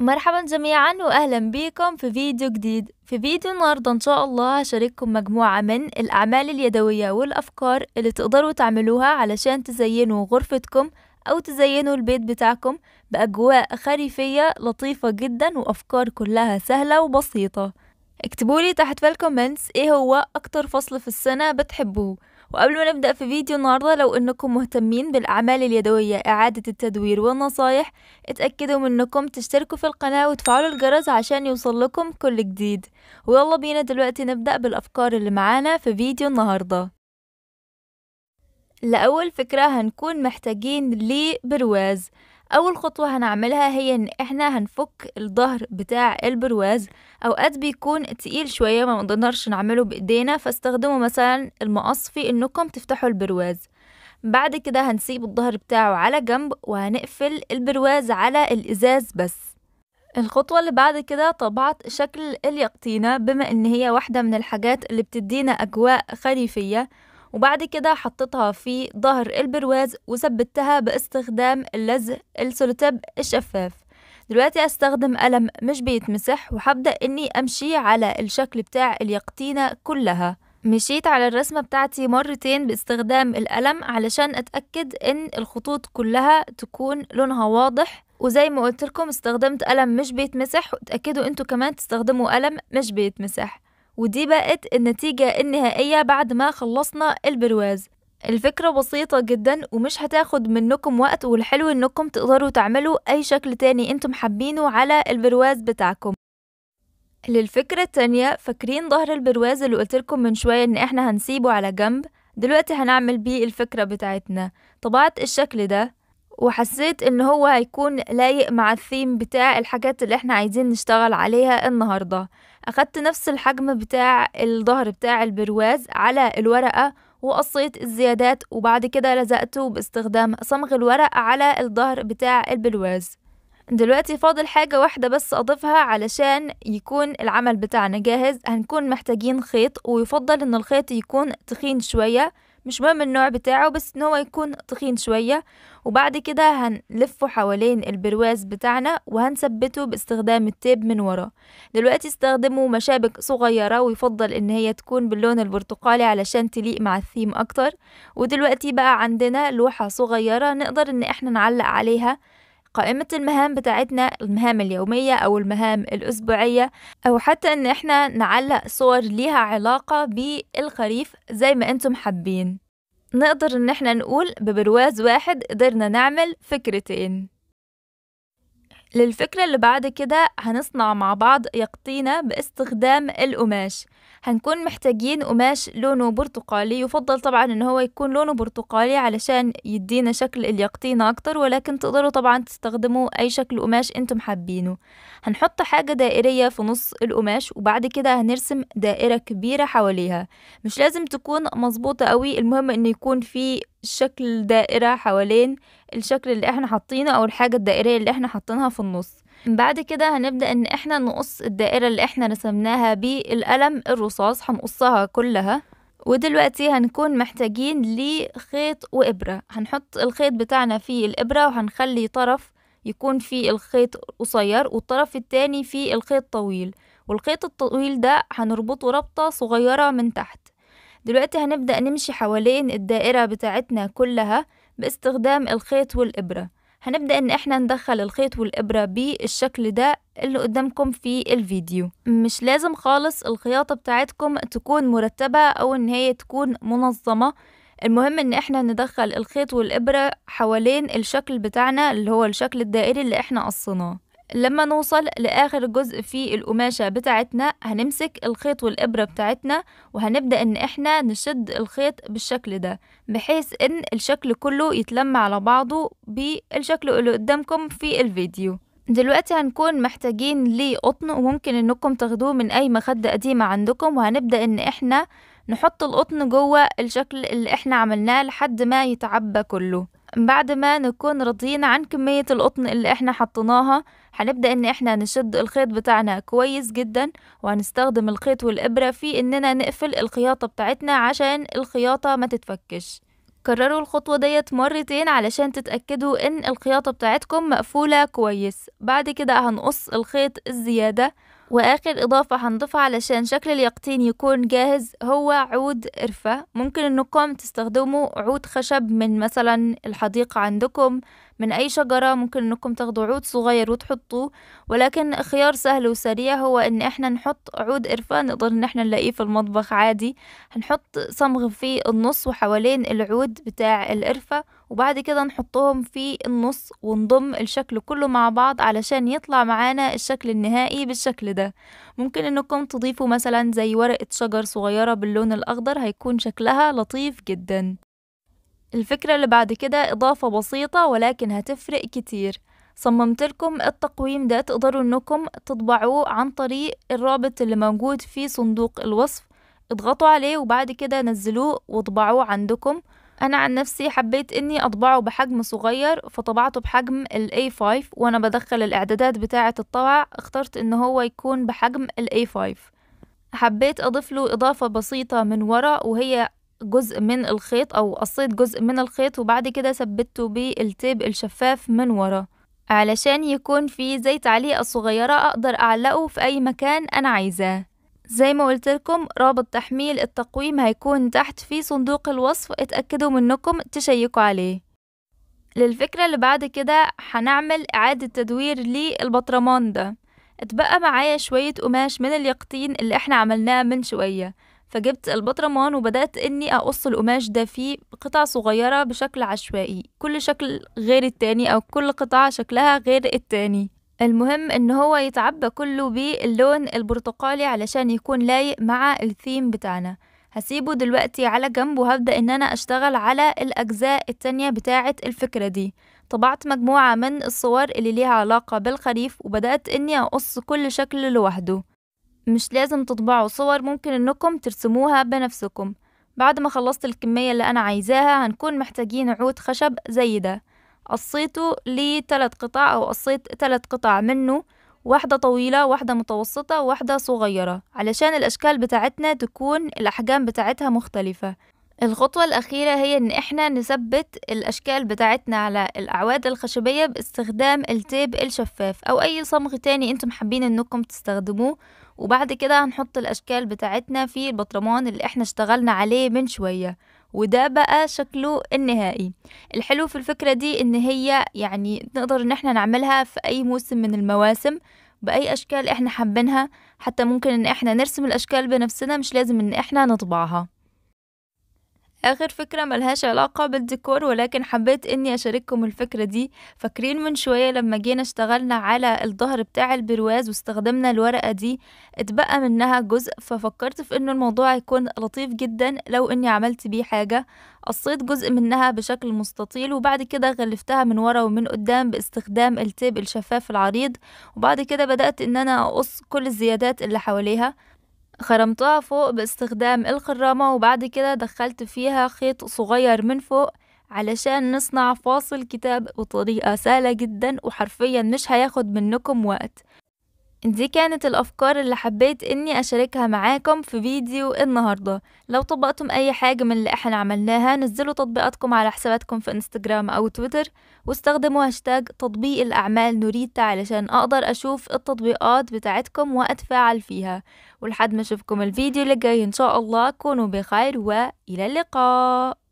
مرحبا جميعا واهلا بكم في فيديو جديد في فيديو النهارده ان شاء الله هشارككم مجموعه من الاعمال اليدويه والافكار اللي تقدروا تعملوها علشان تزينوا غرفتكم او تزينوا البيت بتاعكم باجواء خريفيه لطيفه جدا وافكار كلها سهله وبسيطه اكتبولي تحت في الكومنتس ايه هو اكتر فصل في السنه بتحبوه وقبل ما نبدأ في فيديو النهاردة لو انكم مهتمين بالاعمال اليدوية اعادة التدوير والنصايح اتأكدوا من انكم تشتركوا في القناة وتفعلوا الجرس عشان يوصل لكم كل جديد ويلا بينا دلوقتي نبدأ بالافكار اللي معانا في فيديو النهاردة لأول فكرة هنكون محتاجين لبرواز اول خطوه هنعملها هي ان احنا هنفك الظهر بتاع البرواز اوقات بيكون تقيل شويه ما مقدرش نعمله بايدينا فاستخدموا مثلا المقص في انكم تفتحوا البرواز بعد كده هنسيب الظهر بتاعه على جنب وهنقفل البرواز على الازاز بس الخطوة اللي بعد كده طبعت شكل اليقطينة بما ان هي واحدة من الحاجات اللي بتدينا اجواء خريفية وبعد كده حطيتها في ظهر البرواز وثبتها باستخدام اللزق السولوتيب الشفاف دلوقتي هستخدم قلم مش بيتمسح وهبدأ اني امشي على الشكل بتاع اليقطينة كلها مشيت على الرسمة بتاعتي مرتين باستخدام القلم علشان اتأكد ان الخطوط كلها تكون لونها واضح وزي ما قلت لكم استخدمت قلم مش بيتمسح وتأكدوا انتوا كمان تستخدموا قلم مش بيتمسح ودي بقت النتيجة النهائية بعد ما خلصنا البرواز الفكرة بسيطة جدا ومش هتاخد منكم وقت والحلو انكم تقدروا تعملوا اي شكل تاني انتم حابينه على البرواز بتاعكم للفكرة التانية فاكرين ظهر البرواز اللي قلتلكم من شوية ان احنا هنسيبه على جنب دلوقتي هنعمل بيه الفكرة بتاعتنا طبعت الشكل ده وحسيت ان هو هيكون لايق مع الثيم بتاع الحاجات اللي احنا عايزين نشتغل عليها النهاردة أخدت نفس الحجم بتاع الظهر بتاع البرواز على الورقة وقصيت الزيادات وبعد كده لزقته باستخدام صمغ الورق على الظهر بتاع البرواز دلوقتي فاضل حاجة واحدة بس أضيفها علشان يكون العمل بتاعنا جاهز هنكون محتاجين خيط ويفضل إن الخيط يكون تخين شوية مش مهم النوع بتاعه بس ان هو يكون تخين شوية وبعد كده هنلفه حوالين البرواز بتاعنا وهنثبته باستخدام التيب من ورا دلوقتي استخدموا مشابك صغيرة ويفضل ان هي تكون باللون البرتقالي علشان تليق مع الثيم اكتر ودلوقتي بقى عندنا لوحة صغيرة نقدر ان احنا نعلق عليها قائمة المهام بتاعتنا المهام اليومية أو المهام الأسبوعية أو حتى إن إحنا نعلق صور ليها علاقة بالخريف زي ما أنتم حابين نقدر إن إحنا نقول ببرواز واحد قدرنا نعمل فكرتين للفكرة اللي بعد كده هنصنع مع بعض يقطينة باستخدام القماش هنكون محتاجين قماش لونه برتقالي يفضل طبعا ان هو يكون لونه برتقالي علشان يدينا شكل اليقطينة اكتر ولكن تقدروا طبعا تستخدموا اي شكل قماش انتم حابينه هنحط حاجة دائرية في نص القماش وبعد كده هنرسم دائرة كبيرة حواليها مش لازم تكون مظبوطة قوي المهم ان يكون في شكل دائرة حوالين الشكل اللي احنا حاطينه او الحاجة الدائرية اللي احنا حاطينها في النص بعد كده هنبدأ ان احنا نقص الدائرة اللي احنا رسمناها بالقلم الرصاص هنقصها كلها ودلوقتي هنكون محتاجين لخيط وإبرة هنحط الخيط بتاعنا في الإبرة وهنخلي طرف يكون في الخيط قصير والطرف التاني في الخيط طويل والخيط الطويل ده هنربطه ربطة صغيرة من تحت دلوقتي هنبدأ نمشي حوالين الدائرة بتاعتنا كلها باستخدام الخيط والإبرة هنبدأ إن إحنا ندخل الخيط والإبرة بالشكل ده اللي قدامكم في الفيديو مش لازم خالص الخياطة بتاعتكم تكون مرتبة أو إن هي تكون منظمة المهم إن إحنا ندخل الخيط والإبرة حوالين الشكل بتاعنا اللي هو الشكل الدائري اللي إحنا قصيناه لما نوصل لآخر جزء في القماشة بتاعتنا هنمسك الخيط والإبرة بتاعتنا وهنبدأ إن إحنا نشد الخيط بالشكل ده بحيث إن الشكل كله يتلم على بعضه بالشكل اللي قدامكم في الفيديو دلوقتي هنكون محتاجين لقطن وممكن انكم تاخدوه من اي مخدة قديمة عندكم وهنبدأ ان احنا نحط القطن جوه الشكل اللي احنا عملناه لحد ما يتعبى كله بعد ما نكون راضيين عن كمية القطن اللي احنا حطيناها هنبدأ ان احنا نشد الخيط بتاعنا كويس جدا وهنستخدم الخيط والإبرة في اننا نقفل الخياطة بتاعتنا عشان الخياطة ما تتفكش كرروا الخطوة ديت مرتين علشان تتأكدوا ان الخياطة بتاعتكم مقفولة كويس بعد كده هنقص الخيط الزيادة واخر اضافة هنضيفها علشان شكل اليقطين يكون جاهز هو عود قرفة ممكن انكم تستخدموا عود خشب من مثلا الحديقة عندكم من اي شجرة ممكن انكم تاخدوا عود صغير وتحطوه ولكن خيار سهل وسريع هو ان احنا نحط عود قرفة نقدر ان احنا نلاقيه في المطبخ عادي هنحط صمغ في النص وحوالين العود بتاع القرفة وبعد كده نحطهم في النص ونضم الشكل كله مع بعض علشان يطلع معانا الشكل النهائي بالشكل ده ممكن انكم تضيفوا مثلا زي ورقة شجر صغيرة باللون الاخضر هيكون شكلها لطيف جدا الفكرة اللي بعد كده اضافة بسيطة ولكن هتفرق كتير صممت لكم التقويم ده تقدروا انكم تطبعوه عن طريق الرابط اللي موجود في صندوق الوصف اضغطوا عليه وبعد كده نزلوه واطبعوه عندكم انا عن نفسي حبيت اني اطبعه بحجم صغير فطبعته بحجم ال A5 وانا بدخل الاعدادات بتاعة الطبع اخترت ان هو يكون بحجم ال A5 حبيت اضيف له اضافة بسيطة من ورا وهي جزء من الخيط او قصيت جزء من الخيط وبعد كده ثبته بالتيب الشفاف من ورا علشان يكون فيه زي تعليقة صغيرة اقدر اعلقه في اي مكان انا عايزاه زي ما قلت لكم رابط تحميل التقويم هيكون تحت في صندوق الوصف اتأكدوا منكم تشيكوا عليه للفكرة اللي بعد كده هنعمل إعادة تدوير للبطرمان ده اتبقى معايا شوية قماش من اليقطين اللي احنا عملناه من شوية فجبت البطرمان وبدأت إني أقص القماش ده فيه قطع صغيرة بشكل عشوائي كل شكل غير التاني أو كل قطعة شكلها غير التاني المهم ان هو يتعبى كله باللون البرتقالي علشان يكون لايق مع الثيم بتاعنا هسيبه دلوقتي على جنب وهبدأ ان انا اشتغل على الاجزاء التانية بتاعة الفكرة دي طبعت مجموعة من الصور اللي ليها علاقة بالخريف وبدأت اني اقص كل شكل لوحده مش لازم تطبعوا صور ممكن انكم ترسموها بنفسكم بعد ما خلصت الكمية اللي انا عايزاها هنكون محتاجين عود خشب زي ده قصيته لثلاث قطع أو قصيت ثلاث قطع منه واحدة طويلة واحدة متوسطة واحدة صغيرة علشان الأشكال بتاعتنا تكون الأحجام بتاعتها مختلفة الخطوة الأخيرة هي إن إحنا نثبت الأشكال بتاعتنا على الأعواد الخشبية باستخدام التيب الشفاف أو أي صمغ تاني أنتم حابين إنكم تستخدموه وبعد كده هنحط الأشكال بتاعتنا في البطرمان اللي إحنا اشتغلنا عليه من شوية وده بقى شكله النهائي الحلو في الفكرة دي ان هي يعني نقدر ان احنا نعملها في اي موسم من المواسم بأي أشكال احنا حابينها حتى ممكن ان احنا نرسم الأشكال بنفسنا مش لازم ان احنا نطبعها آخر فكرة ملهاش علاقة بالديكور ولكن حبيت إني أشارككم الفكرة دي فاكرين من شوية لما جينا اشتغلنا على الظهر بتاع البرواز واستخدمنا الورقة دي اتبقى منها جزء ففكرت في إنه الموضوع يكون لطيف جدا لو إني عملت بيه حاجة قصيت جزء منها بشكل مستطيل وبعد كده غلفتها من ورا ومن قدام باستخدام التيب الشفاف العريض وبعد كده بدأت إن أنا أقص كل الزيادات اللي حواليها خرمتها فوق باستخدام الخرامة وبعد كده دخلت فيها خيط صغير من فوق علشان نصنع فاصل كتاب بطريقة سهلة جدا وحرفيا مش هياخد منكم وقت دي كانت الأفكار اللي حبيت إني أشاركها معاكم في فيديو النهاردة لو طبقتم أي حاجة من اللي إحنا عملناها نزلوا تطبيقاتكم على حساباتكم في انستجرام أو تويتر واستخدموا هاشتاج تطبيق الأعمال نوريتا علشان أقدر أشوف التطبيقات بتاعتكم وأتفاعل فيها ولحد ما أشوفكم الفيديو اللي جاي إن شاء الله كونوا بخير وإلى اللقاء